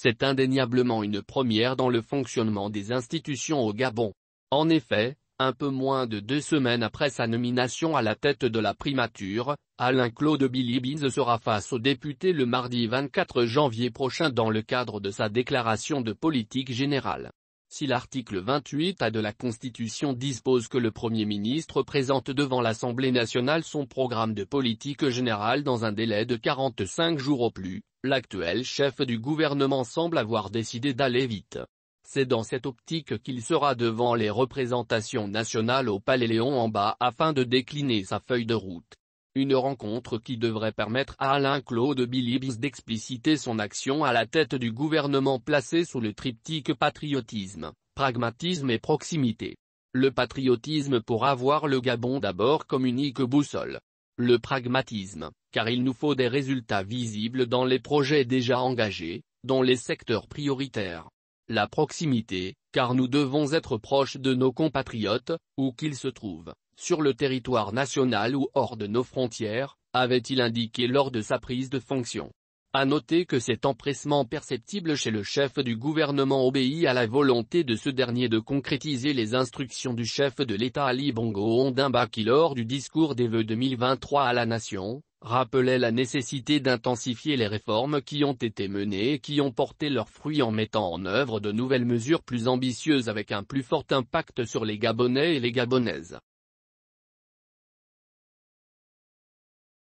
c'est indéniablement une première dans le fonctionnement des institutions au Gabon. En effet, un peu moins de deux semaines après sa nomination à la tête de la primature, Alain-Claude Bilibiz sera face aux députés le mardi 24 janvier prochain dans le cadre de sa déclaration de politique générale. Si l'article 28 A de la Constitution dispose que le Premier ministre présente devant l'Assemblée nationale son programme de politique générale dans un délai de 45 jours au plus, l'actuel chef du gouvernement semble avoir décidé d'aller vite. C'est dans cette optique qu'il sera devant les représentations nationales au Palais Léon en bas afin de décliner sa feuille de route. Une rencontre qui devrait permettre à Alain-Claude Bilibis d'expliciter son action à la tête du gouvernement placé sous le triptyque patriotisme, pragmatisme et proximité. Le patriotisme pour avoir le Gabon d'abord comme unique boussole. Le pragmatisme, car il nous faut des résultats visibles dans les projets déjà engagés, dans les secteurs prioritaires. La proximité, car nous devons être proches de nos compatriotes, où qu'ils se trouvent, sur le territoire national ou hors de nos frontières, avait-il indiqué lors de sa prise de fonction. À noter que cet empressement perceptible chez le chef du gouvernement obéit à la volonté de ce dernier de concrétiser les instructions du chef de l'État Ali Bongo Ondimba qui lors du discours des vœux 2023 à la nation, rappelait la nécessité d'intensifier les réformes qui ont été menées et qui ont porté leurs fruits en mettant en œuvre de nouvelles mesures plus ambitieuses avec un plus fort impact sur les Gabonais et les Gabonaises.